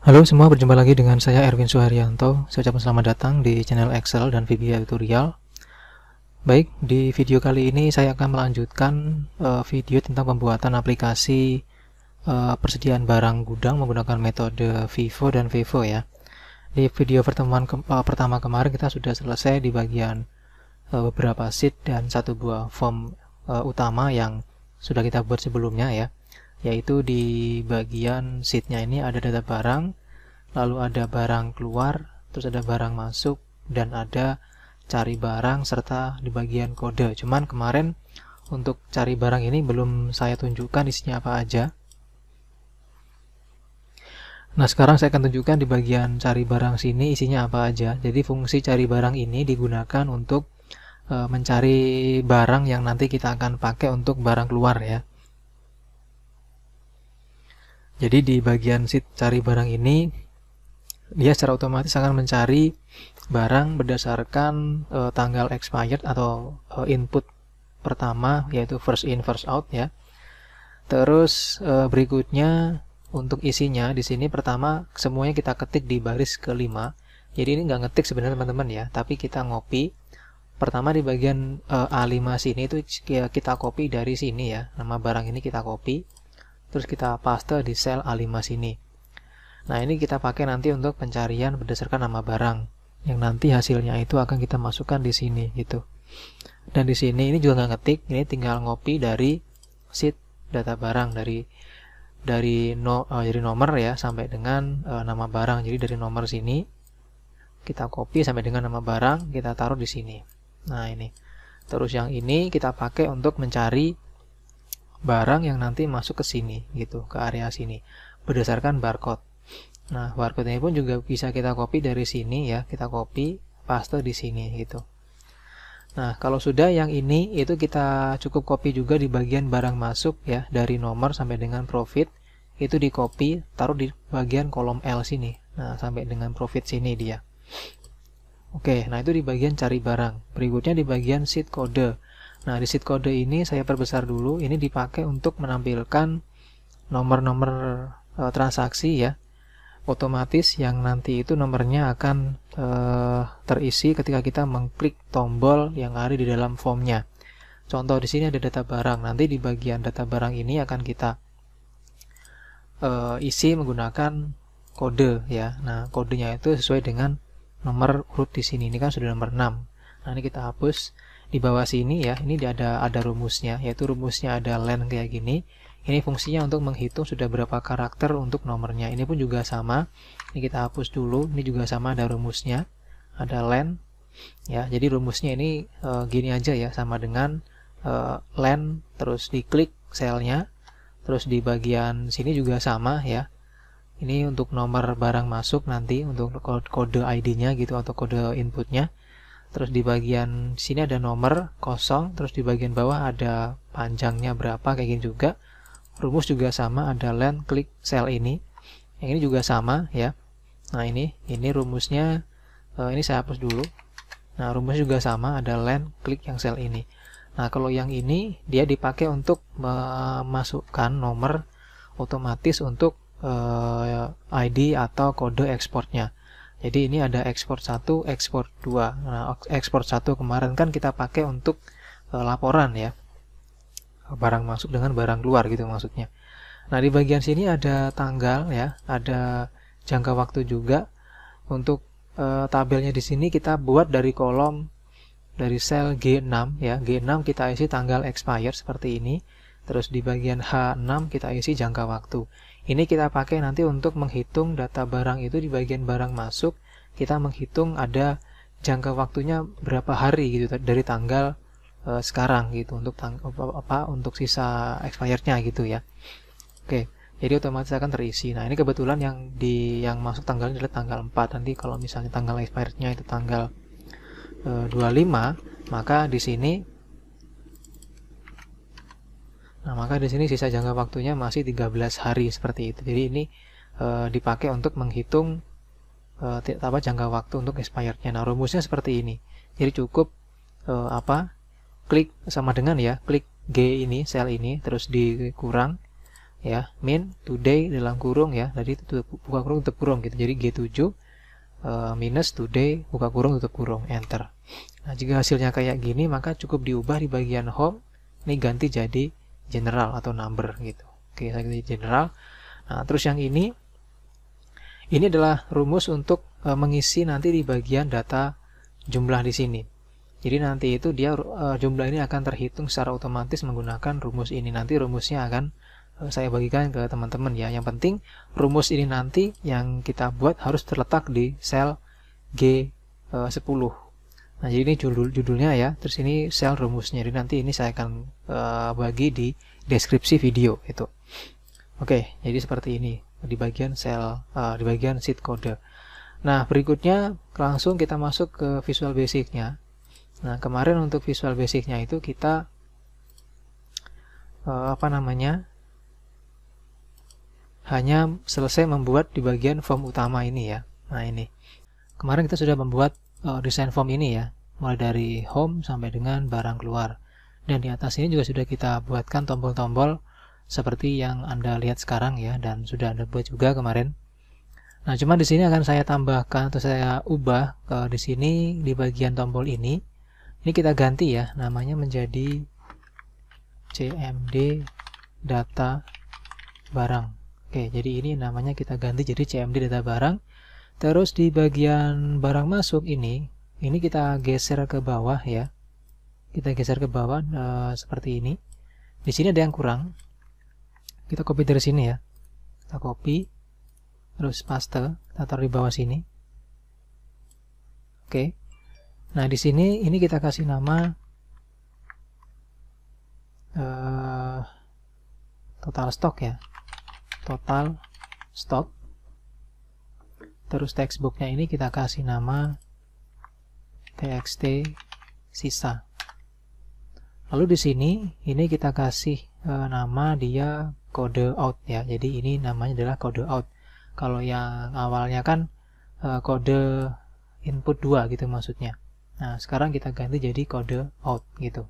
Halo semua, berjumpa lagi dengan saya Erwin Suharyanto. Saya ucapkan selamat datang di channel Excel dan VBA Tutorial. Baik, di video kali ini saya akan melanjutkan uh, video tentang pembuatan aplikasi uh, persediaan barang gudang menggunakan metode Vivo dan Vivo ya. Di video pertemuan ke uh, pertama kemarin kita sudah selesai di bagian uh, beberapa sheet dan satu buah form uh, utama yang sudah kita buat sebelumnya ya yaitu di bagian seatnya ini ada data barang, lalu ada barang keluar, terus ada barang masuk, dan ada cari barang serta di bagian kode. Cuman kemarin untuk cari barang ini belum saya tunjukkan isinya apa aja. Nah sekarang saya akan tunjukkan di bagian cari barang sini isinya apa aja. Jadi fungsi cari barang ini digunakan untuk e, mencari barang yang nanti kita akan pakai untuk barang keluar ya. Jadi di bagian sheet cari barang ini dia secara otomatis akan mencari barang berdasarkan uh, tanggal expired atau uh, input pertama yaitu first in first out ya. Terus uh, berikutnya untuk isinya di sini pertama semuanya kita ketik di baris kelima. Jadi ini nggak ngetik sebenarnya teman-teman ya, tapi kita ngopi. Pertama di bagian uh, A5 sini itu ya, kita copy dari sini ya. Nama barang ini kita copy terus kita paste di sel A5 sini. Nah, ini kita pakai nanti untuk pencarian berdasarkan nama barang yang nanti hasilnya itu akan kita masukkan di sini gitu. Dan di sini ini juga nggak ngetik, ini tinggal ngopi dari sheet data barang dari dari no, uh, dari nomor ya sampai dengan uh, nama barang. Jadi dari nomor sini kita copy sampai dengan nama barang, kita taruh di sini. Nah, ini. Terus yang ini kita pakai untuk mencari barang yang nanti masuk ke sini gitu ke area sini berdasarkan barcode nah barcode ini pun juga bisa kita copy dari sini ya kita copy paste di sini gitu nah kalau sudah yang ini itu kita cukup copy juga di bagian barang masuk ya dari nomor sampai dengan profit itu di copy taruh di bagian kolom L sini nah sampai dengan profit sini dia oke nah itu di bagian cari barang berikutnya di bagian sheet kode Nah, di sheet kode ini saya perbesar dulu. Ini dipakai untuk menampilkan nomor-nomor e, transaksi ya. Otomatis yang nanti itu nomornya akan e, terisi ketika kita mengklik tombol yang ada di dalam formnya. Contoh di sini ada data barang. Nanti di bagian data barang ini akan kita e, isi menggunakan kode ya. Nah, kodenya itu sesuai dengan nomor urut di sini. Ini kan sudah nomor 6. Nah, ini kita hapus di bawah sini ya ini ada ada rumusnya yaitu rumusnya ada len kayak gini ini fungsinya untuk menghitung sudah berapa karakter untuk nomornya ini pun juga sama ini kita hapus dulu ini juga sama ada rumusnya ada len ya jadi rumusnya ini e, gini aja ya sama dengan e, len terus diklik selnya terus di bagian sini juga sama ya ini untuk nomor barang masuk nanti untuk kode ID-nya gitu atau kode inputnya terus di bagian sini ada nomor kosong terus di bagian bawah ada panjangnya berapa kayak gini juga rumus juga sama ada len klik sel ini yang ini juga sama ya nah ini ini rumusnya eh, ini saya hapus dulu nah rumus juga sama ada len klik yang sel ini nah kalau yang ini dia dipakai untuk memasukkan nomor otomatis untuk eh, ID atau kode ekspornya jadi ini ada ekspor 1, ekspor 2. Nah, ekspor 1 kemarin kan kita pakai untuk e, laporan ya. Barang masuk dengan barang keluar gitu maksudnya. Nah, di bagian sini ada tanggal ya, ada jangka waktu juga. Untuk e, tabelnya di sini kita buat dari kolom dari sel G6 ya. G6 kita isi tanggal expire seperti ini. Terus di bagian H6 kita isi jangka waktu. Ini kita pakai nanti untuk menghitung data barang itu di bagian barang masuk, kita menghitung ada jangka waktunya berapa hari gitu dari tanggal e, sekarang gitu untuk tang apa, apa untuk sisa expirednya gitu ya. Oke, jadi otomatis akan terisi. Nah, ini kebetulan yang di yang masuk tanggalnya adalah tanggal 4. Nanti kalau misalnya tanggal expirednya itu tanggal e, eh, 25, maka di sini Nah, maka di sini sisa jangka waktunya masih 13 hari seperti itu. Jadi ini e, dipakai untuk menghitung e, apa jangka waktu untuk expirednya. Nah, rumusnya seperti ini. Jadi cukup e, apa? klik sama dengan ya, klik G ini, sel ini terus dikurang ya, min today dalam kurung ya. Jadi buka kurung tutup kurung gitu. Jadi G7 e, minus today buka kurung tutup kurung enter. Nah, jika hasilnya kayak gini maka cukup diubah di bagian home ini ganti jadi general atau number gitu. Oke, saya general. Nah, terus yang ini ini adalah rumus untuk e, mengisi nanti di bagian data jumlah di sini. Jadi nanti itu dia e, jumlah ini akan terhitung secara otomatis menggunakan rumus ini. Nanti rumusnya akan e, saya bagikan ke teman-teman ya. Yang penting rumus ini nanti yang kita buat harus terletak di sel G10 Nah, jadi ini judul judulnya ya. Terus ini sel rumusnya. Jadi nanti ini saya akan uh, bagi di deskripsi video itu. Oke, jadi seperti ini di bagian sel uh, di bagian sheet kode. Nah, berikutnya langsung kita masuk ke Visual basicnya Nah, kemarin untuk Visual basicnya itu kita uh, apa namanya? hanya selesai membuat di bagian form utama ini ya. Nah, ini. Kemarin kita sudah membuat uh, desain form ini ya mulai dari home sampai dengan barang keluar dan di atas ini juga sudah kita buatkan tombol-tombol seperti yang anda lihat sekarang ya dan sudah anda buat juga kemarin nah cuma di sini akan saya tambahkan atau saya ubah ke di sini di bagian tombol ini ini kita ganti ya namanya menjadi cmd data barang oke jadi ini namanya kita ganti jadi cmd data barang Terus di bagian barang masuk ini, ini kita geser ke bawah ya. Kita geser ke bawah e, seperti ini. Di sini ada yang kurang. Kita copy dari sini ya. Kita copy, terus paste, kita taruh di bawah sini. Oke. Nah di sini ini kita kasih nama e, total stock ya. Total stock terus textbooknya ini kita kasih nama txt sisa lalu di sini ini kita kasih e, nama dia kode out ya jadi ini namanya adalah kode out kalau yang awalnya kan e, kode input 2 gitu maksudnya nah sekarang kita ganti jadi kode out gitu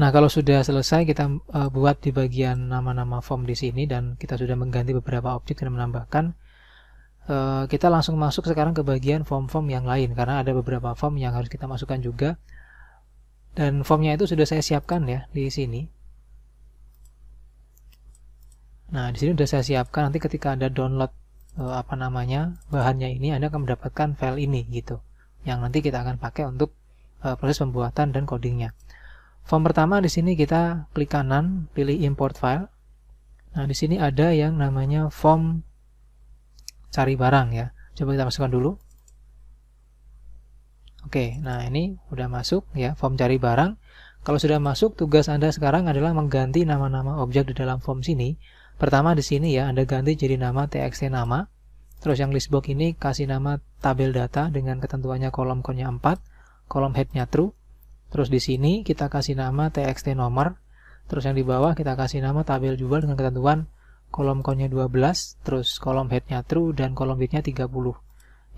Nah, kalau sudah selesai kita e, buat di bagian nama-nama form di sini dan kita sudah mengganti beberapa objek dan menambahkan Eh, kita langsung masuk sekarang ke bagian form-form yang lain karena ada beberapa form yang harus kita masukkan juga dan formnya itu sudah saya siapkan ya di sini nah di sini sudah saya siapkan nanti ketika ada download eh, apa namanya bahannya ini anda akan mendapatkan file ini gitu yang nanti kita akan pakai untuk eh, proses pembuatan dan codingnya form pertama di sini kita klik kanan pilih import file nah di sini ada yang namanya form cari barang ya coba kita masukkan dulu Oke, nah ini udah masuk ya form cari barang. Kalau sudah masuk, tugas Anda sekarang adalah mengganti nama-nama objek di dalam form sini. Pertama di sini ya, Anda ganti jadi nama txt nama. Terus yang list box ini kasih nama tabel data dengan ketentuannya kolom konnya 4, kolom headnya true. Terus di sini kita kasih nama txt nomor. Terus yang di bawah kita kasih nama tabel jual dengan ketentuan kolom konnya 12, terus kolom headnya true, dan kolom widthnya 30.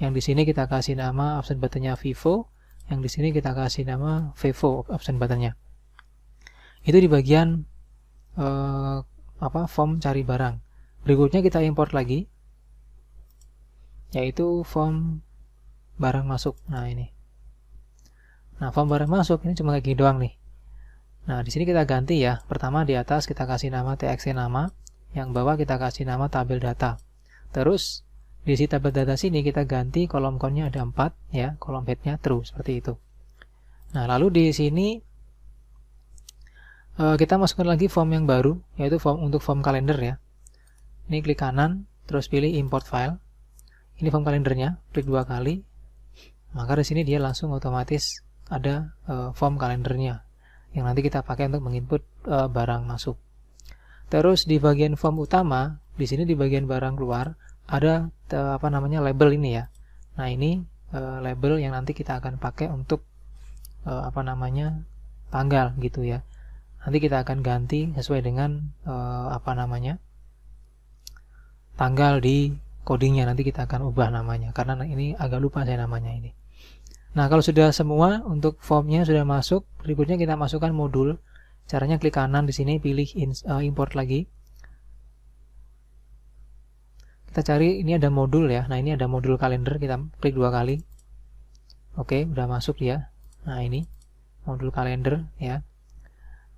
Yang di sini kita kasih nama option buttonnya vivo, yang di sini kita kasih nama vivo option buttonnya. Itu di bagian eh, apa form cari barang. Berikutnya kita import lagi, yaitu form barang masuk. Nah ini. Nah form barang masuk ini cuma kayak gini doang nih. Nah di sini kita ganti ya. Pertama di atas kita kasih nama txt nama yang bawah kita kasih nama tabel data. Terus di si tabel data sini kita ganti kolom count ada empat ya, kolom headnya true seperti itu. Nah, lalu di sini eh, kita masukkan lagi form yang baru yaitu form untuk form kalender ya. Ini klik kanan terus pilih import file. Ini form kalendernya, klik dua kali. Maka di sini dia langsung otomatis ada eh, form kalendernya yang nanti kita pakai untuk menginput eh, barang masuk. Terus di bagian form utama, di sini di bagian barang keluar ada apa namanya label ini ya. Nah, ini e, label yang nanti kita akan pakai untuk e, apa namanya tanggal gitu ya. Nanti kita akan ganti sesuai dengan e, apa namanya tanggal di codingnya nanti kita akan ubah namanya karena ini agak lupa saya namanya ini nah kalau sudah semua untuk formnya sudah masuk berikutnya kita masukkan modul Caranya klik kanan di sini, pilih eh, import lagi. Kita cari, ini ada modul ya. Nah, ini ada modul kalender, kita klik dua kali. Oke, udah masuk ya. Nah, ini modul kalender ya.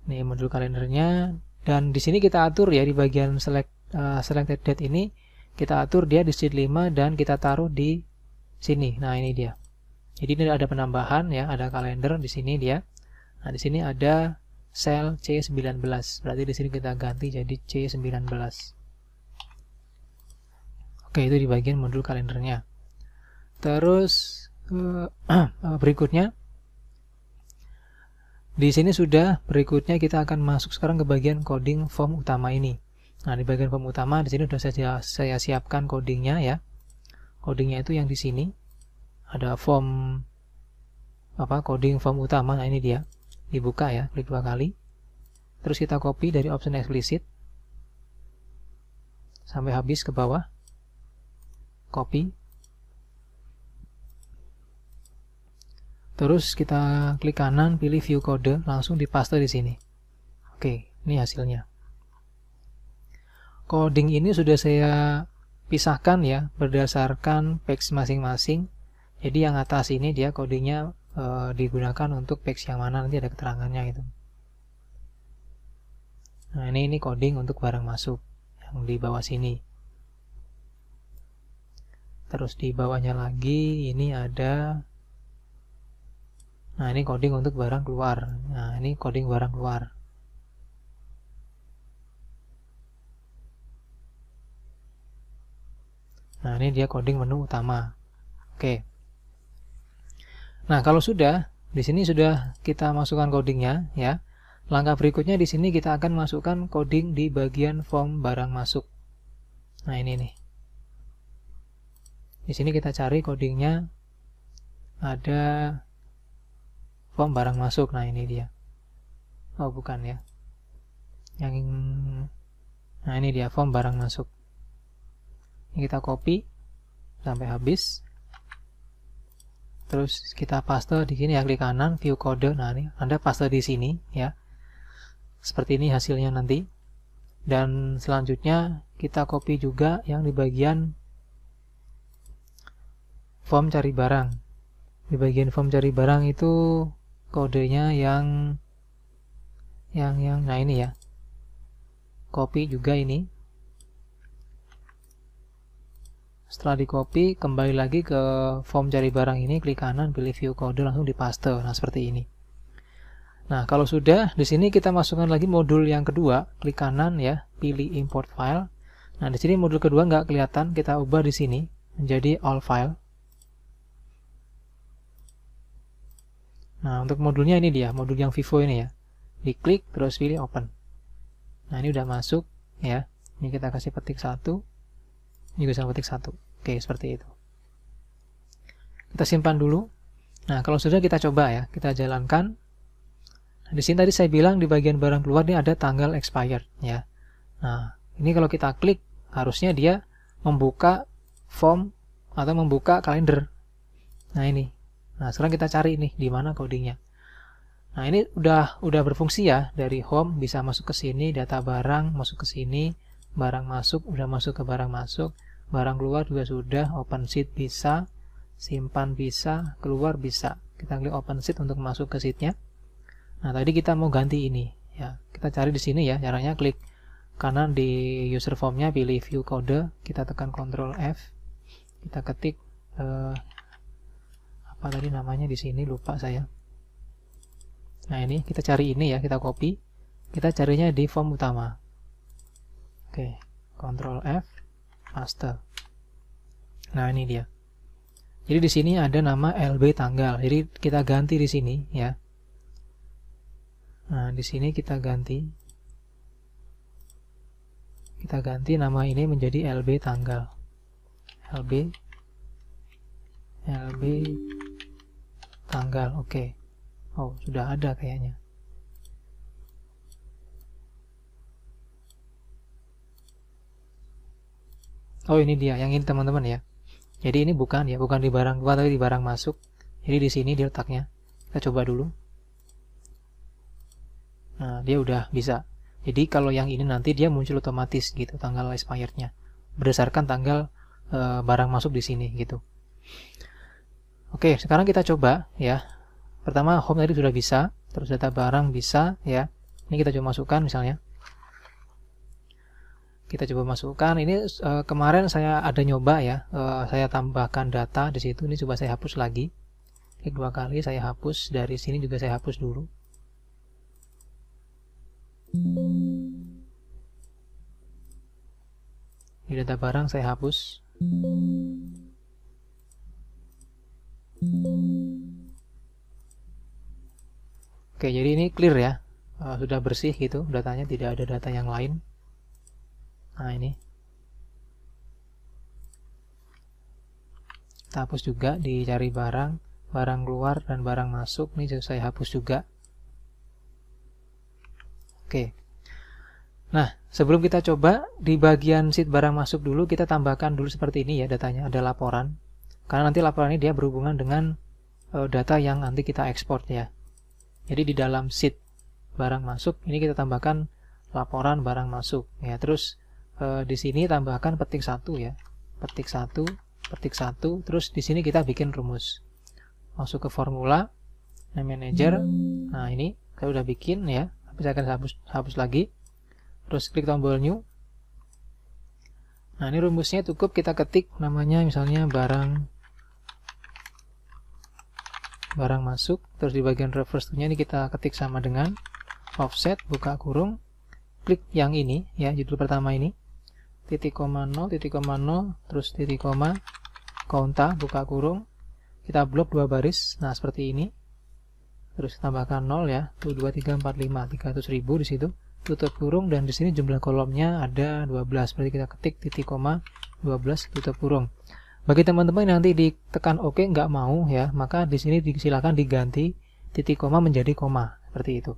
Ini modul kalendernya. Dan di sini kita atur ya, di bagian select, uh, selected date ini, kita atur dia di sheet 5 dan kita taruh di sini. Nah, ini dia. Jadi ini ada penambahan ya, ada kalender di sini dia. Nah, di sini ada sel C19. Berarti di sini kita ganti jadi C19. Oke, itu di bagian modul kalendernya. Terus eh, eh, berikutnya di sini sudah berikutnya kita akan masuk sekarang ke bagian coding form utama ini. Nah, di bagian form utama di sini sudah saya, saya siapkan codingnya ya. Codingnya itu yang di sini. Ada form apa? Coding form utama. Nah, ini dia dibuka ya klik dua kali terus kita copy dari option explicit sampai habis ke bawah copy terus kita klik kanan pilih view kode langsung dipaste di sini oke ini hasilnya coding ini sudah saya pisahkan ya berdasarkan page masing-masing jadi yang atas ini dia codingnya e, digunakan untuk patch yang mana nanti ada keterangannya itu. nah ini ini coding untuk barang masuk yang di bawah sini terus di bawahnya lagi ini ada nah ini coding untuk barang keluar nah ini coding barang keluar Nah, ini dia coding menu utama. Oke. Nah, kalau sudah, di sini sudah kita masukkan codingnya ya. Langkah berikutnya di sini kita akan masukkan coding di bagian form barang masuk. Nah, ini nih. Di sini kita cari codingnya ada form barang masuk. Nah, ini dia. Oh, bukan ya. Yang Nah, ini dia form barang masuk. Ini kita copy sampai habis terus kita paste di sini ya klik kanan view kode nah ini Anda paste di sini ya seperti ini hasilnya nanti dan selanjutnya kita copy juga yang di bagian form cari barang di bagian form cari barang itu kodenya yang yang yang nah ini ya copy juga ini setelah di copy kembali lagi ke form cari barang ini klik kanan pilih view kode langsung di paste nah seperti ini nah kalau sudah di sini kita masukkan lagi modul yang kedua klik kanan ya pilih import file nah di sini modul kedua nggak kelihatan kita ubah di sini menjadi all file nah untuk modulnya ini dia modul yang vivo ini ya diklik terus pilih open nah ini udah masuk ya ini kita kasih petik satu juga sama petik satu oke seperti itu kita simpan dulu nah kalau sudah kita coba ya kita jalankan nah, di sini tadi saya bilang di bagian barang keluar ini ada tanggal expired ya nah ini kalau kita klik harusnya dia membuka form atau membuka kalender nah ini nah sekarang kita cari nih di mana codingnya Nah, ini udah udah berfungsi ya dari home bisa masuk ke sini, data barang masuk ke sini, barang masuk, udah masuk ke barang masuk barang keluar juga sudah open sheet bisa simpan bisa keluar bisa kita klik open sheet untuk masuk ke sheetnya nah tadi kita mau ganti ini ya kita cari di sini ya caranya klik kanan di user formnya pilih view kode kita tekan Ctrl F kita ketik eh, apa tadi namanya di sini lupa saya nah ini kita cari ini ya kita copy kita carinya di form utama oke Ctrl F master. Nah, ini dia. Jadi di sini ada nama LB tanggal. Jadi kita ganti di sini ya. Nah, di sini kita ganti kita ganti nama ini menjadi LB tanggal. LB LB tanggal. Oke. Okay. Oh, sudah ada kayaknya. oh ini dia yang ini teman-teman ya jadi ini bukan ya bukan di barang keluar tapi di barang masuk jadi di sini dia letaknya kita coba dulu nah dia udah bisa jadi kalau yang ini nanti dia muncul otomatis gitu tanggal expirednya berdasarkan tanggal e, barang masuk di sini gitu oke sekarang kita coba ya pertama home tadi sudah bisa terus data barang bisa ya ini kita coba masukkan misalnya kita coba masukkan ini uh, kemarin saya ada nyoba ya uh, saya tambahkan data di situ ini coba saya hapus lagi klik dua kali saya hapus dari sini juga saya hapus dulu di data barang saya hapus oke jadi ini clear ya uh, sudah bersih gitu datanya tidak ada data yang lain nah ini kita hapus juga dicari barang barang keluar dan barang masuk ini saya hapus juga oke nah sebelum kita coba di bagian sheet barang masuk dulu kita tambahkan dulu seperti ini ya datanya ada laporan karena nanti laporan ini dia berhubungan dengan eh, data yang nanti kita ekspor ya jadi di dalam sheet barang masuk ini kita tambahkan laporan barang masuk ya terus e, di sini tambahkan petik satu ya petik satu petik satu terus di sini kita bikin rumus masuk ke formula manager nah ini saya udah bikin ya tapi saya akan hapus hapus lagi terus klik tombol new nah ini rumusnya cukup kita ketik namanya misalnya barang barang masuk terus di bagian reverse nya ini kita ketik sama dengan offset buka kurung klik yang ini ya judul pertama ini titik koma 0 titik koma 0 terus titik koma konta buka kurung kita blok dua baris nah seperti ini terus tambahkan 0 ya 1, 2 3 4 5 300 ribu di situ tutup kurung dan di sini jumlah kolomnya ada 12 berarti kita ketik titik koma 12 tutup kurung bagi teman-teman yang nanti ditekan oke OK, nggak mau ya maka di sini silakan diganti titik koma menjadi koma seperti itu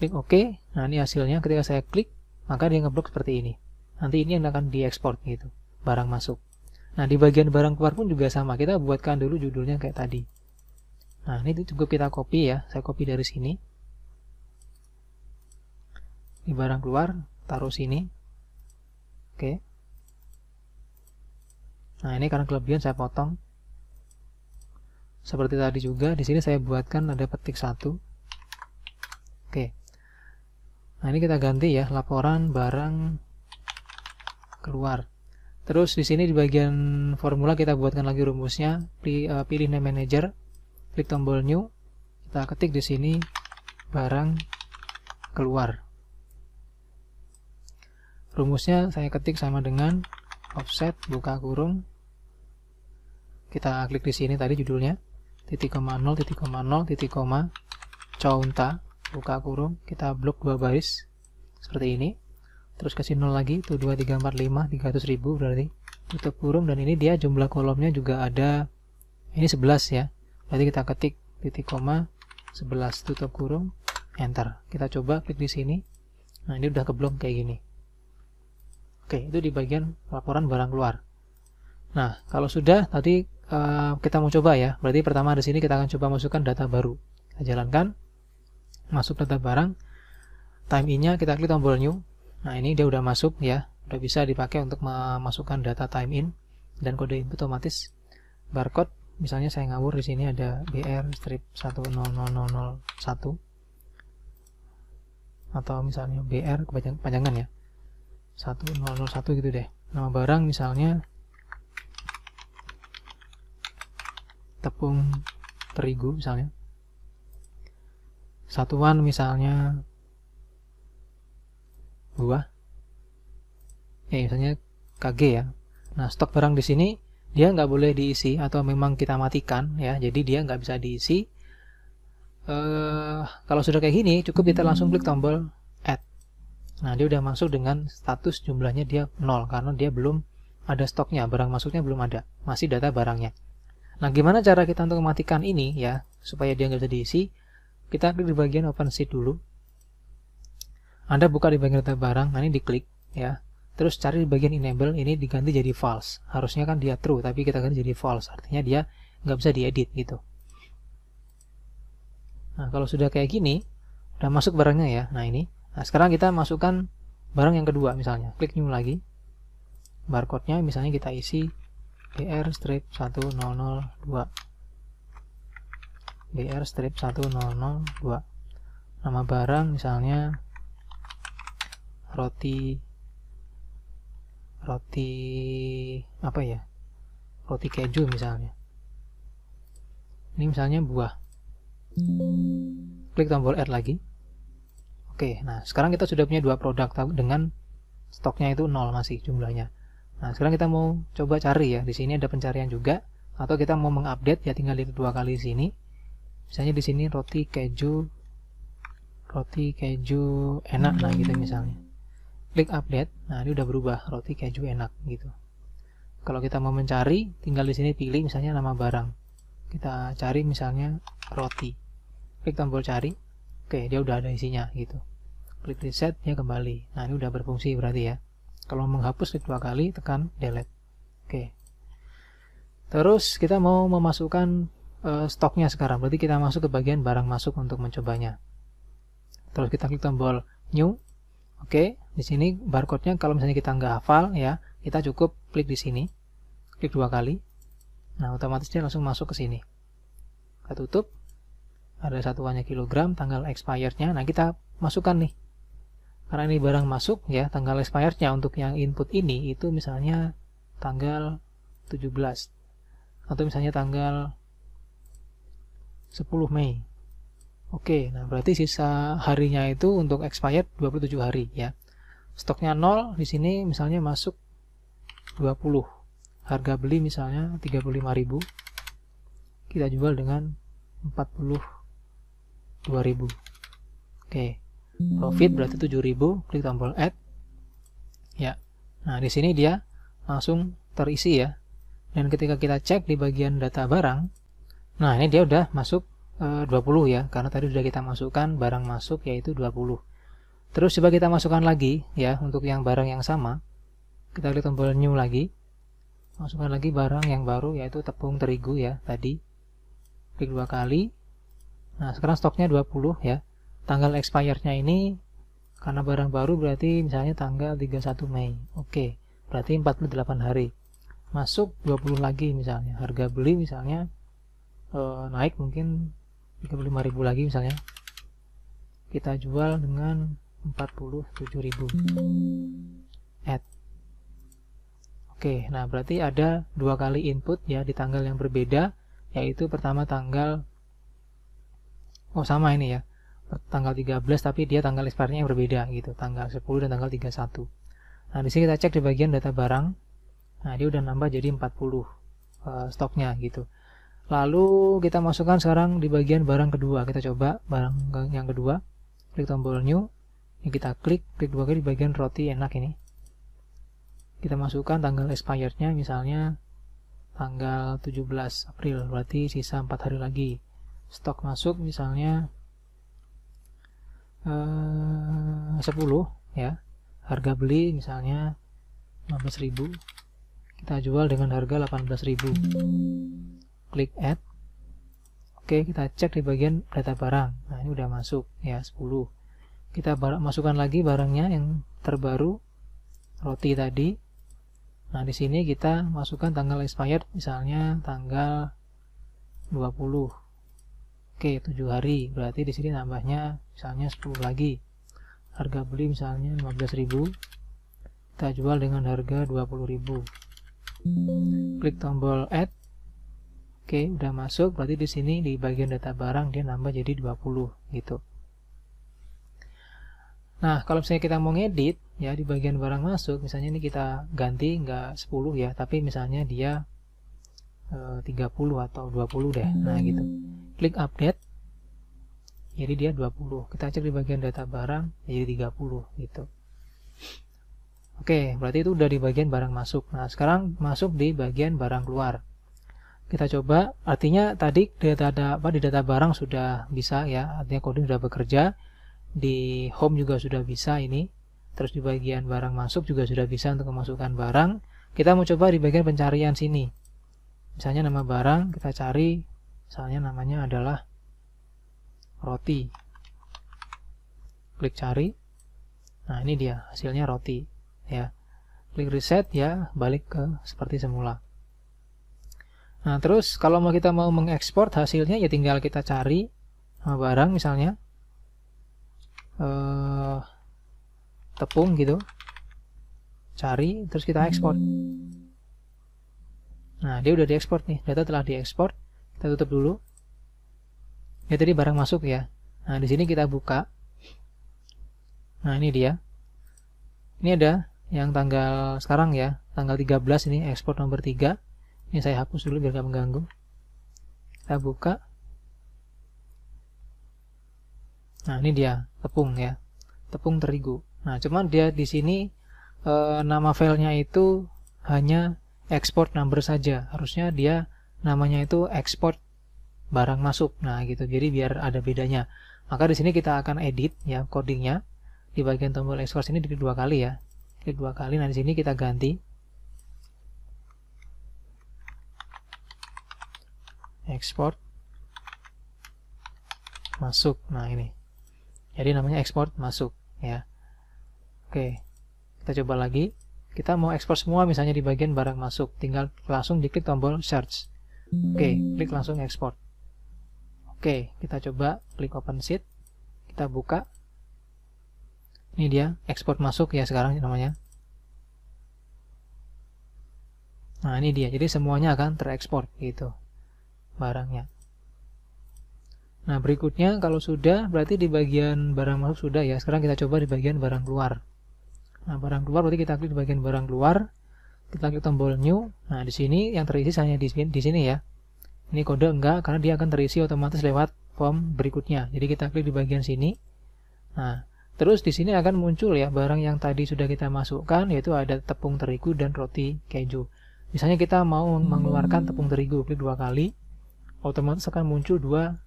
klik oke OK. nah ini hasilnya ketika saya klik maka dia ngeblok seperti ini nanti ini yang akan diekspor gitu barang masuk nah di bagian barang keluar pun juga sama kita buatkan dulu judulnya kayak tadi nah ini cukup kita copy ya saya copy dari sini di barang keluar taruh sini oke nah ini karena kelebihan saya potong seperti tadi juga di sini saya buatkan ada petik satu oke nah ini kita ganti ya laporan barang keluar terus di sini di bagian formula kita buatkan lagi rumusnya e, pilih, name manager klik tombol new kita ketik di sini barang keluar rumusnya saya ketik sama dengan offset buka kurung kita klik di sini tadi judulnya titik koma nol titik koma nol titik koma counta buka kurung kita blok dua baris seperti ini terus kasih nol lagi itu 2 3 4 5 300 ribu berarti tutup kurung dan ini dia jumlah kolomnya juga ada ini 11 ya berarti kita ketik titik koma 11 tutup kurung enter kita coba klik di sini nah ini udah keblong kayak gini oke itu di bagian laporan barang keluar nah kalau sudah tadi uh, kita mau coba ya berarti pertama di sini kita akan coba masukkan data baru kita jalankan masuk data barang time in nya kita klik tombol new Nah ini dia udah masuk ya, udah bisa dipakai untuk memasukkan data time in dan kode input otomatis barcode. Misalnya saya ngawur di sini ada BR strip 100001 atau misalnya BR kepanjangan ya 1001 gitu deh. Nama barang misalnya tepung terigu misalnya. Satuan misalnya buah eh, ya misalnya KG ya nah stok barang di sini dia nggak boleh diisi atau memang kita matikan ya jadi dia nggak bisa diisi uh, kalau sudah kayak gini cukup kita langsung klik tombol add nah dia udah masuk dengan status jumlahnya dia nol karena dia belum ada stoknya barang masuknya belum ada masih data barangnya nah gimana cara kita untuk mematikan ini ya supaya dia nggak bisa diisi kita klik di bagian open sheet dulu anda buka di bagian data barang, nah ini diklik ya. Terus cari di bagian enable ini diganti jadi false. Harusnya kan dia true, tapi kita ganti jadi false. Artinya dia nggak bisa diedit gitu. Nah, kalau sudah kayak gini, udah masuk barangnya ya. Nah, ini. Nah, sekarang kita masukkan barang yang kedua misalnya. Klik new lagi. Barcode-nya misalnya kita isi BR-1002. strip BR-1002. strip Nama barang misalnya roti roti apa ya roti keju misalnya ini misalnya buah klik tombol add lagi oke nah sekarang kita sudah punya dua produk dengan stoknya itu nol masih jumlahnya nah sekarang kita mau coba cari ya di sini ada pencarian juga atau kita mau mengupdate ya tinggal lihat dua kali di sini misalnya di sini roti keju roti keju enak lah gitu misalnya klik update nah ini udah berubah roti keju enak gitu kalau kita mau mencari tinggal di sini pilih misalnya nama barang kita cari misalnya roti klik tombol cari oke dia udah ada isinya gitu klik reset dia kembali nah ini udah berfungsi berarti ya kalau menghapus klik dua kali tekan delete oke terus kita mau memasukkan uh, stoknya sekarang berarti kita masuk ke bagian barang masuk untuk mencobanya terus kita klik tombol new Oke, di sini barcode-nya kalau misalnya kita nggak hafal ya, kita cukup klik di sini. Klik dua kali. Nah, otomatis dia langsung masuk ke sini. Kita tutup. Ada satuannya kilogram, tanggal expired-nya. Nah, kita masukkan nih. Karena ini barang masuk ya, tanggal expired-nya untuk yang input ini itu misalnya tanggal 17 atau misalnya tanggal 10 Mei Oke, nah berarti sisa harinya itu untuk expired 27 hari ya. Stoknya 0 di sini misalnya masuk 20. Harga beli misalnya 35.000. Kita jual dengan 42.000. Oke. Profit berarti 7.000, klik tombol add. Ya. Nah, di sini dia langsung terisi ya. Dan ketika kita cek di bagian data barang, nah ini dia udah masuk 20 eh, ya karena tadi sudah kita masukkan barang masuk yaitu 20 terus coba kita masukkan lagi ya untuk yang barang yang sama kita klik tombol new lagi masukkan lagi barang yang baru yaitu tepung terigu ya tadi klik dua kali nah sekarang stoknya 20 ya tanggal expirednya ini karena barang baru berarti misalnya tanggal 31 Mei oke berarti 48 hari masuk 20 lagi misalnya harga beli misalnya eh, naik mungkin 35.000 lagi misalnya kita jual dengan 47.000 add oke nah berarti ada dua kali input ya di tanggal yang berbeda yaitu pertama tanggal oh sama ini ya tanggal 13 tapi dia tanggal expirednya yang berbeda gitu tanggal 10 dan tanggal 31 nah di sini kita cek di bagian data barang nah dia udah nambah jadi 40 uh, eh, stoknya gitu Lalu kita masukkan sekarang di bagian barang kedua. Kita coba barang yang kedua. Klik tombol new. Ini kita klik, klik dua kali di bagian roti enak ini. Kita masukkan tanggal expirednya misalnya tanggal 17 April. Berarti sisa 4 hari lagi. Stok masuk misalnya eh, 10 ya. Harga beli misalnya 15.000. Kita jual dengan harga 18.000 klik add Oke, kita cek di bagian data barang. Nah, ini udah masuk ya 10. Kita bar masukkan lagi barangnya yang terbaru roti tadi. Nah, di sini kita masukkan tanggal expired misalnya tanggal 20. Oke, 7 hari. Berarti di sini nambahnya misalnya 10 lagi. Harga beli misalnya 15.000. Kita jual dengan harga 20.000. Klik tombol add Oke, udah masuk. Berarti di sini di bagian data barang dia nambah jadi 20 gitu. Nah, kalau misalnya kita mau ngedit ya di bagian barang masuk, misalnya ini kita ganti nggak 10 ya, tapi misalnya dia e, eh, 30 atau 20 deh. Nah, hmm. gitu. Klik update. Jadi dia 20. Kita cek di bagian data barang jadi 30 gitu. Oke, berarti itu udah di bagian barang masuk. Nah, sekarang masuk di bagian barang keluar kita coba artinya tadi data, ada apa di data barang sudah bisa ya artinya coding sudah bekerja di home juga sudah bisa ini terus di bagian barang masuk juga sudah bisa untuk memasukkan barang kita mau coba di bagian pencarian sini misalnya nama barang kita cari misalnya namanya adalah roti klik cari nah ini dia hasilnya roti ya klik reset ya balik ke seperti semula Nah, terus kalau mau kita mau mengekspor hasilnya ya tinggal kita cari eh, barang misalnya eh, tepung gitu. Cari terus kita ekspor. Nah, dia udah diekspor nih. Data telah diekspor. Kita tutup dulu. Ya tadi barang masuk ya. Nah, di sini kita buka. Nah, ini dia. Ini ada yang tanggal sekarang ya, tanggal 13 ini ekspor nomor 3 ini saya hapus dulu biar gak mengganggu kita buka nah ini dia tepung ya tepung terigu nah cuman dia di sini e, nama filenya itu hanya export number saja harusnya dia namanya itu export barang masuk nah gitu jadi biar ada bedanya maka di sini kita akan edit ya codingnya di bagian tombol export ini di dua kali ya klik dua kali nah di sini kita ganti export masuk nah ini jadi namanya export masuk ya oke kita coba lagi kita mau ekspor semua misalnya di bagian barang masuk tinggal langsung diklik tombol search oke klik langsung ekspor oke kita coba klik open sheet kita buka ini dia ekspor masuk ya sekarang namanya nah ini dia jadi semuanya akan terekspor gitu barangnya. Nah, berikutnya kalau sudah berarti di bagian barang masuk sudah ya. Sekarang kita coba di bagian barang keluar. Nah, barang keluar berarti kita klik di bagian barang keluar. Kita klik tombol new. Nah, di sini yang terisi hanya di sini, di sini ya. Ini kode enggak karena dia akan terisi otomatis lewat form berikutnya. Jadi kita klik di bagian sini. Nah, terus di sini akan muncul ya barang yang tadi sudah kita masukkan yaitu ada tepung terigu dan roti keju. Misalnya kita mau mengeluarkan tepung terigu klik dua kali otomatis akan muncul dua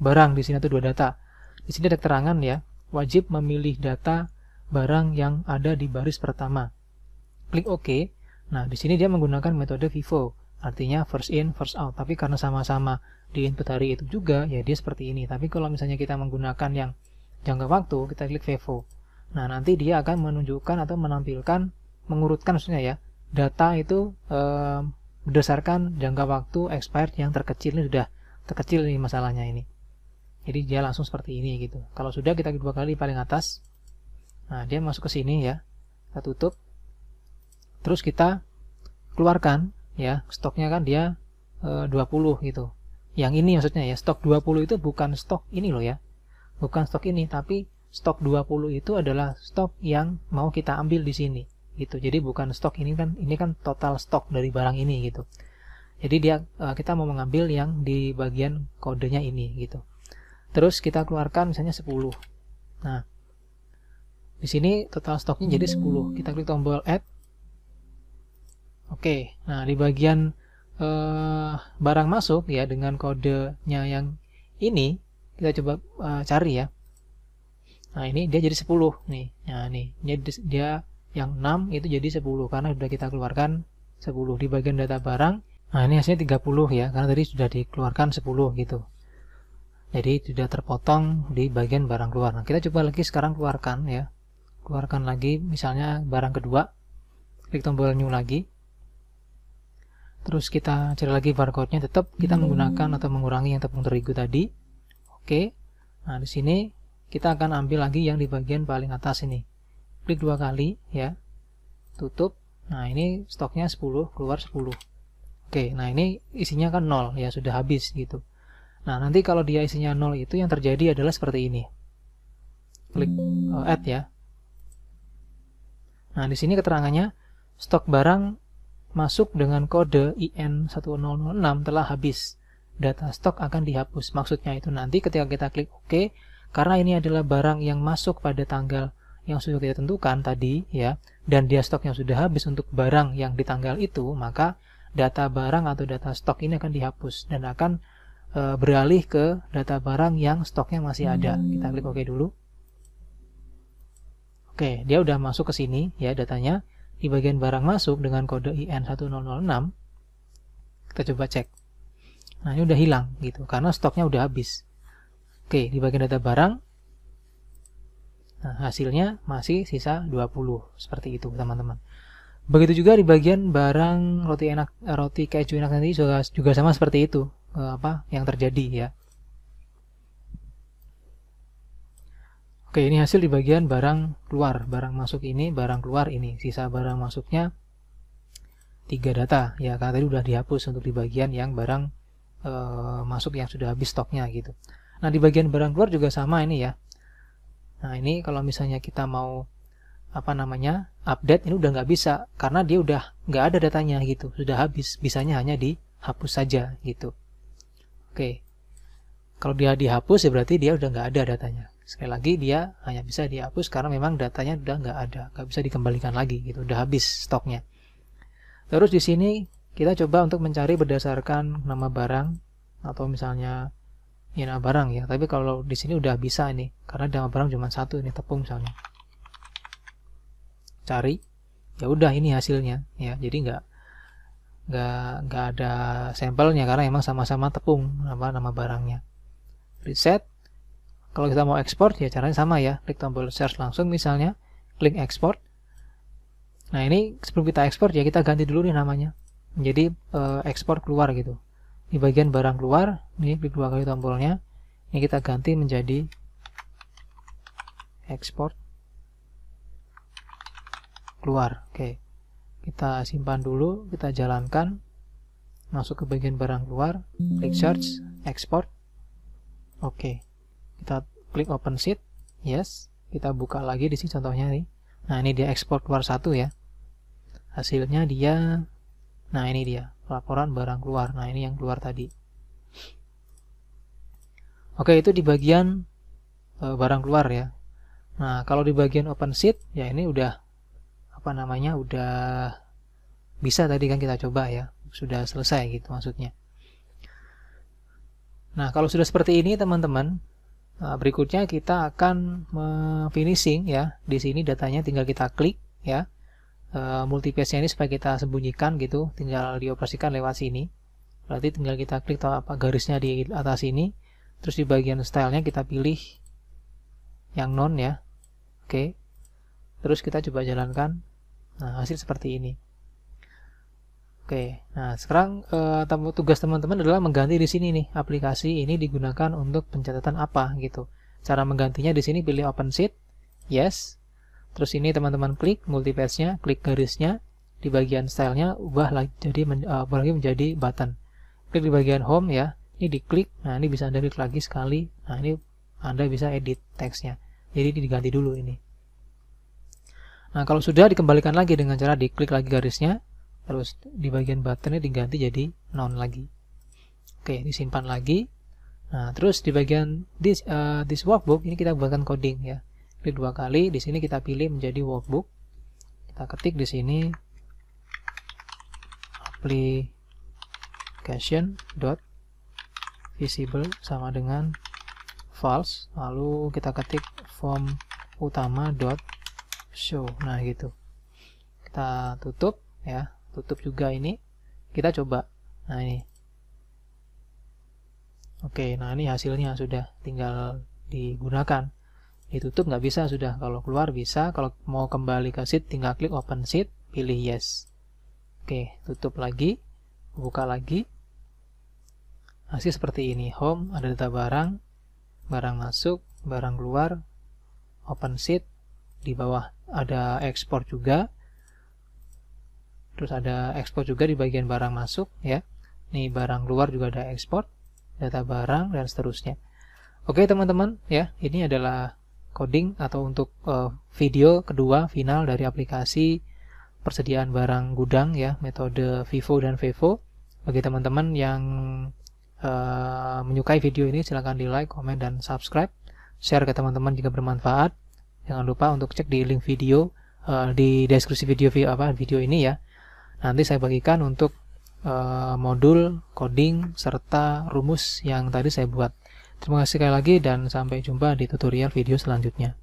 barang di sini atau dua data. Di sini ada keterangan ya, wajib memilih data barang yang ada di baris pertama. Klik OK. Nah, di sini dia menggunakan metode FIFO, artinya first in, first out. Tapi karena sama-sama di input hari itu juga, ya dia seperti ini. Tapi kalau misalnya kita menggunakan yang jangka waktu, kita klik FIFO. Nah, nanti dia akan menunjukkan atau menampilkan, mengurutkan maksudnya ya, data itu eh, berdasarkan jangka waktu expired yang terkecil ini sudah terkecil nih masalahnya ini jadi dia langsung seperti ini gitu kalau sudah kita dua kali paling atas nah dia masuk ke sini ya kita tutup terus kita keluarkan ya stoknya kan dia e, eh, 20 gitu yang ini maksudnya ya stok 20 itu bukan stok ini loh ya bukan stok ini tapi stok 20 itu adalah stok yang mau kita ambil di sini gitu jadi bukan stok ini kan ini kan total stok dari barang ini gitu jadi dia eh, kita mau mengambil yang di bagian kodenya ini gitu terus kita keluarkan misalnya 10 nah di sini total stoknya jadi 10 kita klik tombol add oke nah di bagian eh, barang masuk ya dengan kodenya yang ini kita coba eh, cari ya nah ini dia jadi 10 nih nah nih dia, dia yang 6 itu jadi 10 karena sudah kita keluarkan 10 di bagian data barang nah ini hasilnya 30 ya karena tadi sudah dikeluarkan 10 gitu jadi sudah terpotong di bagian barang keluar nah kita coba lagi sekarang keluarkan ya keluarkan lagi misalnya barang kedua klik tombol new lagi terus kita cari lagi barcode nya tetap kita hmm. menggunakan atau mengurangi yang tepung terigu tadi oke nah di sini kita akan ambil lagi yang di bagian paling atas ini klik dua kali ya tutup nah ini stoknya 10 keluar 10 oke nah ini isinya kan nol ya sudah habis gitu nah nanti kalau dia isinya nol itu yang terjadi adalah seperti ini klik uh, add ya nah di sini keterangannya stok barang masuk dengan kode IN1006 telah habis data stok akan dihapus maksudnya itu nanti ketika kita klik OK karena ini adalah barang yang masuk pada tanggal yang sudah kita tentukan tadi ya dan dia stoknya sudah habis untuk barang yang di tanggal itu maka data barang atau data stok ini akan dihapus dan akan e, beralih ke data barang yang stoknya masih ada hmm. kita klik OK dulu Oke dia udah masuk ke sini ya datanya di bagian barang masuk dengan kode IN1006 kita coba cek nah ini udah hilang gitu karena stoknya udah habis Oke di bagian data barang Nah, hasilnya masih sisa 20 seperti itu, teman-teman. Begitu juga di bagian barang roti enak eh, roti keju enak nanti juga juga sama seperti itu eh, apa yang terjadi ya. Oke, ini hasil di bagian barang keluar, barang masuk ini, barang keluar ini. Sisa barang masuknya tiga data ya karena tadi sudah dihapus untuk di bagian yang barang e, masuk yang sudah habis stoknya gitu. Nah, di bagian barang keluar juga sama ini ya Nah ini kalau misalnya kita mau apa namanya update ini udah nggak bisa karena dia udah nggak ada datanya gitu sudah habis bisanya hanya dihapus saja gitu oke kalau dia dihapus ya berarti dia udah nggak ada datanya sekali lagi dia hanya bisa dihapus karena memang datanya udah nggak ada nggak bisa dikembalikan lagi gitu udah habis stoknya terus di sini kita coba untuk mencari berdasarkan nama barang atau misalnya ya barang ya tapi kalau di sini udah bisa ini, karena nama barang cuma satu ini tepung misalnya cari ya udah ini hasilnya ya jadi nggak nggak nggak ada sampelnya karena emang sama-sama tepung nama nama barangnya reset kalau kita mau ekspor ya caranya sama ya klik tombol search langsung misalnya klik ekspor nah ini sebelum kita ekspor ya kita ganti dulu nih namanya menjadi eh, ekspor keluar gitu di bagian barang keluar ini klik dua kali tombolnya ini kita ganti menjadi export keluar oke kita simpan dulu kita jalankan masuk ke bagian barang keluar klik search export oke kita klik open sheet yes kita buka lagi di sini contohnya nih nah ini dia export keluar satu ya hasilnya dia nah ini dia laporan barang keluar nah ini yang keluar tadi oke itu di bagian e, barang keluar ya nah kalau di bagian open sheet ya ini udah apa namanya udah bisa tadi kan kita coba ya sudah selesai gitu maksudnya nah kalau sudah seperti ini teman-teman Nah, berikutnya kita akan finishing ya. Di sini datanya tinggal kita klik ya uh, eh, multipage ini supaya kita sembunyikan gitu tinggal dioperasikan lewat sini berarti tinggal kita klik tahu apa garisnya di atas ini terus di bagian stylenya kita pilih yang non ya oke terus kita coba jalankan nah hasil seperti ini oke nah sekarang uh, tugas teman-teman adalah mengganti di sini nih aplikasi ini digunakan untuk pencatatan apa gitu cara menggantinya di sini pilih open sheet yes terus ini teman-teman klik multipage-nya klik garisnya di bagian stylenya ubah lagi jadi men, uh, lagi menjadi button klik di bagian home ya ini diklik nah ini bisa anda klik lagi sekali nah ini anda bisa edit teksnya jadi ini diganti dulu ini nah kalau sudah dikembalikan lagi dengan cara diklik lagi garisnya terus di bagian buttonnya diganti jadi non lagi oke disimpan lagi nah terus di bagian this, uh, this workbook ini kita buatkan coding ya klik dua kali di sini kita pilih menjadi workbook kita ketik di sini application dot visible sama dengan false lalu kita ketik form utama dot show nah gitu kita tutup ya tutup juga ini kita coba nah ini Oke, nah ini hasilnya sudah tinggal digunakan ditutup nggak bisa sudah kalau keluar bisa kalau mau kembali ke sheet tinggal klik open sheet pilih yes oke tutup lagi buka lagi hasil seperti ini home ada data barang barang masuk barang keluar open sheet di bawah ada ekspor juga terus ada ekspor juga di bagian barang masuk ya nih barang keluar juga ada ekspor data barang dan seterusnya oke teman-teman ya ini adalah coding atau untuk uh, video kedua final dari aplikasi persediaan barang gudang ya metode Vivo dan Vevo bagi teman-teman yang uh, menyukai video ini silahkan di like, komen, dan subscribe share ke teman-teman jika bermanfaat jangan lupa untuk cek di link video uh, di deskripsi video apa video ini ya nanti saya bagikan untuk uh, modul coding serta rumus yang tadi saya buat Terima kasih sekali lagi dan sampai jumpa di tutorial video selanjutnya.